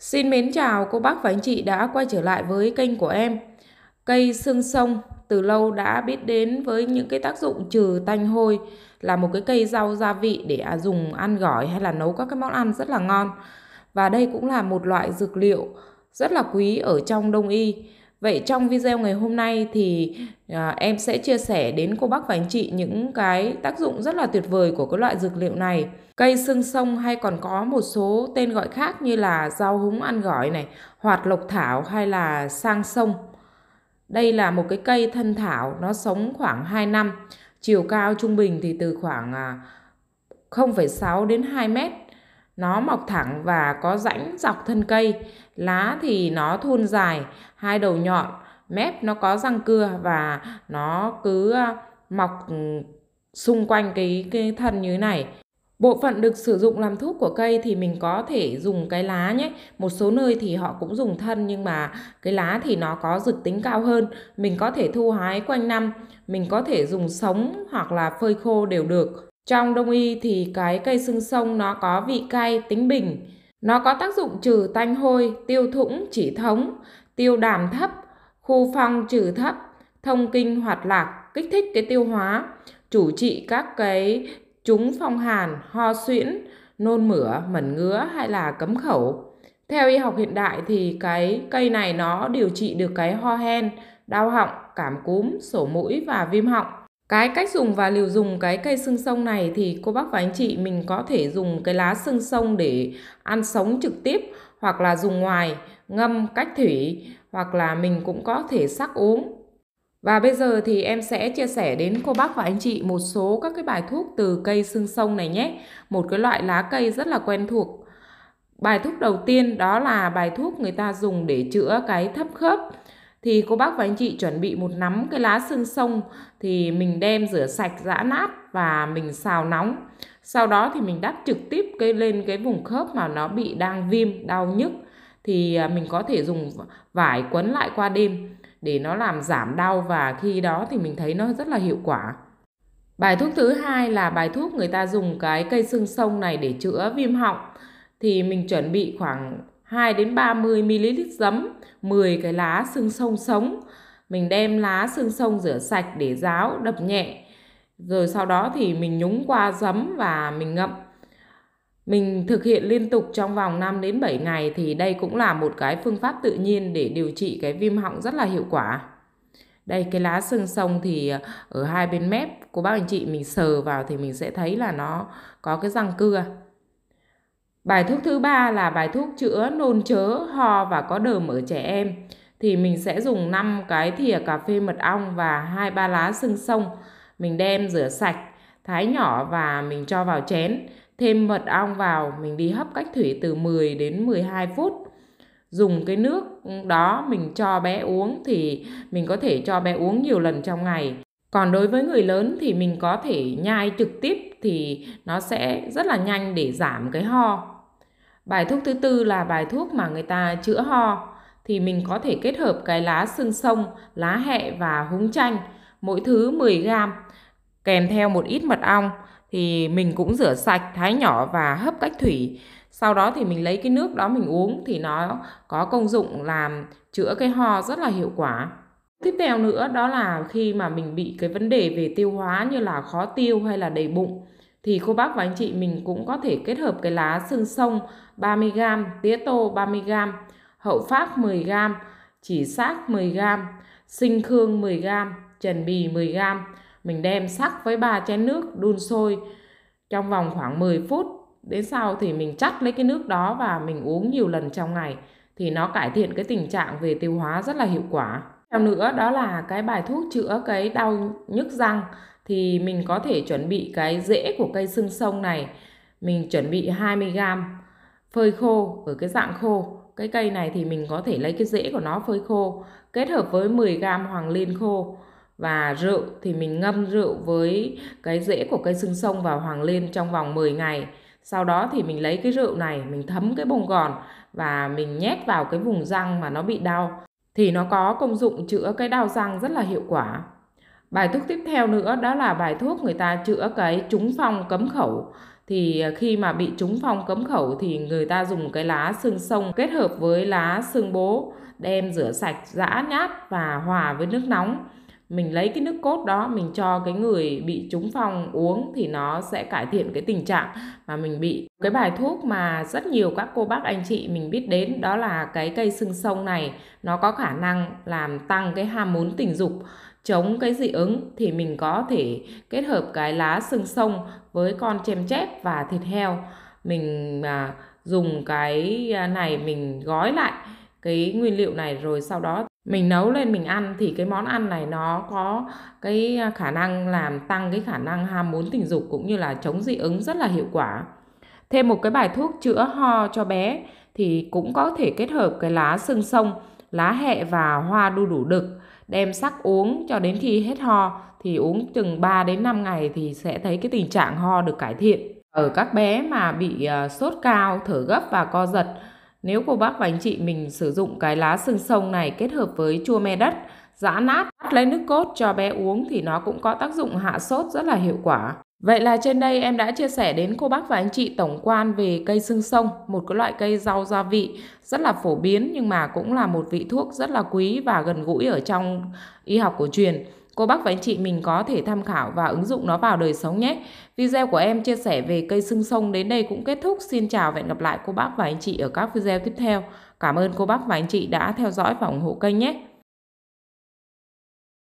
Xin mến chào cô bác và anh chị đã quay trở lại với kênh của em. Cây xương sông từ lâu đã biết đến với những cái tác dụng trừ tanh hôi là một cái cây rau gia vị để à, dùng ăn gỏi hay là nấu các cái món ăn rất là ngon. Và đây cũng là một loại dược liệu rất là quý ở trong đông y. Vậy trong video ngày hôm nay thì à, em sẽ chia sẻ đến cô bác và anh chị những cái tác dụng rất là tuyệt vời của cái loại dược liệu này. Cây sương sông hay còn có một số tên gọi khác như là rau húng ăn gỏi này, hoạt lộc thảo hay là sang sông. Đây là một cái cây thân thảo, nó sống khoảng 2 năm. Chiều cao trung bình thì từ khoảng 0,6 à, đến 2 mét nó mọc thẳng và có rãnh dọc thân cây, lá thì nó thun dài, hai đầu nhọn, mép nó có răng cưa và nó cứ ờ, mọc xung quanh cái, cái thân như thế này. Bộ phận được sử dụng làm thuốc của cây thì mình có thể dùng cái lá nhé. Một số nơi thì họ cũng dùng thân nhưng mà cái lá thì nó có dược tính cao hơn. Mình có thể thu hái quanh năm, mình có thể dùng sống hoặc là phơi khô đều được. Trong đông y thì cái cây xương sông nó có vị cay, tính bình. Nó có tác dụng trừ tanh hôi, tiêu thủng, chỉ thống, tiêu đàm thấp, khu phong trừ thấp, thông kinh hoạt lạc, kích thích cái tiêu hóa, chủ trị các cái chúng phong hàn, ho suyễn, nôn mửa, mẩn ngứa hay là cấm khẩu. Theo y học hiện đại thì cái cây này nó điều trị được cái ho hen, đau họng, cảm cúm, sổ mũi và viêm họng. Cái cách dùng và liều dùng cái cây sương sông này thì cô bác và anh chị mình có thể dùng cái lá sương sông để ăn sống trực tiếp hoặc là dùng ngoài, ngâm cách thủy hoặc là mình cũng có thể sắc uống. Và bây giờ thì em sẽ chia sẻ đến cô bác và anh chị một số các cái bài thuốc từ cây sương sông này nhé. Một cái loại lá cây rất là quen thuộc. Bài thuốc đầu tiên đó là bài thuốc người ta dùng để chữa cái thấp khớp thì cô bác và anh chị chuẩn bị một nắm cái lá xương sông thì mình đem rửa sạch giã nát và mình xào nóng sau đó thì mình đắp trực tiếp cái lên cái vùng khớp mà nó bị đang viêm đau nhức thì à, mình có thể dùng vải quấn lại qua đêm để nó làm giảm đau và khi đó thì mình thấy nó rất là hiệu quả bài thuốc thứ hai là bài thuốc người ta dùng cái cây xương sông này để chữa viêm họng thì mình chuẩn bị khoảng 2 đến 30 ml giấm, 10 cái lá xương sông sống. Mình đem lá xương sông rửa sạch để ráo đập nhẹ. Rồi sau đó thì mình nhúng qua giấm và mình ngậm. Mình thực hiện liên tục trong vòng 5 đến 7 ngày thì đây cũng là một cái phương pháp tự nhiên để điều trị cái viêm họng rất là hiệu quả. Đây cái lá xương sông thì ở hai bên mép của bác anh chị mình sờ vào thì mình sẽ thấy là nó có cái răng cưa. Bài thuốc thứ ba là bài thuốc chữa nôn chớ, ho và có đờm ở trẻ em. Thì mình sẽ dùng 5 cái thìa cà phê mật ong và hai ba lá sưng sông. Mình đem rửa sạch, thái nhỏ và mình cho vào chén. Thêm mật ong vào, mình đi hấp cách thủy từ 10 đến 12 phút. Dùng cái nước đó mình cho bé uống thì mình có thể cho bé uống nhiều lần trong ngày. Còn đối với người lớn thì mình có thể nhai trực tiếp thì nó sẽ rất là nhanh để giảm cái ho. Bài thuốc thứ tư là bài thuốc mà người ta chữa ho thì mình có thể kết hợp cái lá sương sông, lá hẹ và húng chanh, mỗi thứ 10 g kèm theo một ít mật ong thì mình cũng rửa sạch, thái nhỏ và hấp cách thủy. Sau đó thì mình lấy cái nước đó mình uống thì nó có công dụng làm chữa cái ho rất là hiệu quả tiếp theo nữa đó là khi mà mình bị cái vấn đề về tiêu hóa như là khó tiêu hay là đầy bụng thì cô bác và anh chị mình cũng có thể kết hợp cái lá sương sông 30g, tía tô 30g, hậu phát 10g, chỉ xác 10g, sinh khương 10g, trần bì 10g. Mình đem sắc với ba chén nước đun sôi trong vòng khoảng 10 phút. Đến sau thì mình chắt lấy cái nước đó và mình uống nhiều lần trong ngày thì nó cải thiện cái tình trạng về tiêu hóa rất là hiệu quả theo nữa đó là cái bài thuốc chữa cái đau nhức răng thì mình có thể chuẩn bị cái rễ của cây sưng sông này mình chuẩn bị 20 gram phơi khô ở cái dạng khô cái cây này thì mình có thể lấy cái rễ của nó phơi khô kết hợp với 10 gram hoàng liên khô và rượu thì mình ngâm rượu với cái rễ của cây sưng sông và hoàng liên trong vòng 10 ngày sau đó thì mình lấy cái rượu này mình thấm cái bông gòn và mình nhét vào cái vùng răng mà nó bị đau thì nó có công dụng chữa cái đau răng rất là hiệu quả. Bài thuốc tiếp theo nữa đó là bài thuốc người ta chữa cái trúng phong cấm khẩu. Thì à, khi mà bị trúng phong cấm khẩu thì người ta dùng cái lá sương sông kết hợp với lá sương bố đem rửa sạch giã nhát và hòa với nước nóng mình lấy cái nước cốt đó mình cho cái người bị trúng phong uống thì nó sẽ cải thiện cái tình trạng mà mình bị cái bài thuốc mà rất nhiều các cô bác anh chị mình biết đến đó là cái cây sưng sông này nó có khả năng làm tăng cái ham muốn tình dục chống cái dị ứng thì mình có thể kết hợp cái lá sưng sông với con chêm chép và thịt heo mình à, dùng cái à, này mình gói lại cái nguyên liệu này rồi sau đó mình nấu lên mình ăn thì cái món ăn này nó có cái à, khả năng làm tăng cái khả năng ham muốn tình dục cũng như là chống dị ứng rất là hiệu quả. Thêm một cái bài thuốc chữa ho cho bé thì cũng có thể kết hợp cái lá sương sông, lá hẹ và hoa đu đủ đực đem sắc uống cho đến khi hết ho thì uống chừng 3 đến 5 ngày thì sẽ thấy cái tình trạng ho được cải thiện. Ở các bé mà bị à, sốt cao, thở gấp và co giật nếu cô bác và anh chị mình sử dụng cái lá sương sông này kết hợp với chua me đất, giã nát, lấy nước cốt cho bé uống thì nó cũng có tác dụng hạ sốt rất là hiệu quả. Vậy là trên đây em đã chia sẻ đến cô bác và anh chị tổng quan về cây xương sông, một cái loại cây rau gia vị rất là phổ biến nhưng mà cũng là một vị thuốc rất là quý và gần gũi ở trong y học cổ truyền. Cô bác và anh chị mình có thể tham khảo và ứng dụng nó vào đời sống nhé. Video của em chia sẻ về cây sưng sông đến đây cũng kết thúc. Xin chào và hẹn gặp lại cô bác và anh chị ở các video tiếp theo. Cảm ơn cô bác và anh chị đã theo dõi và ủng hộ kênh nhé.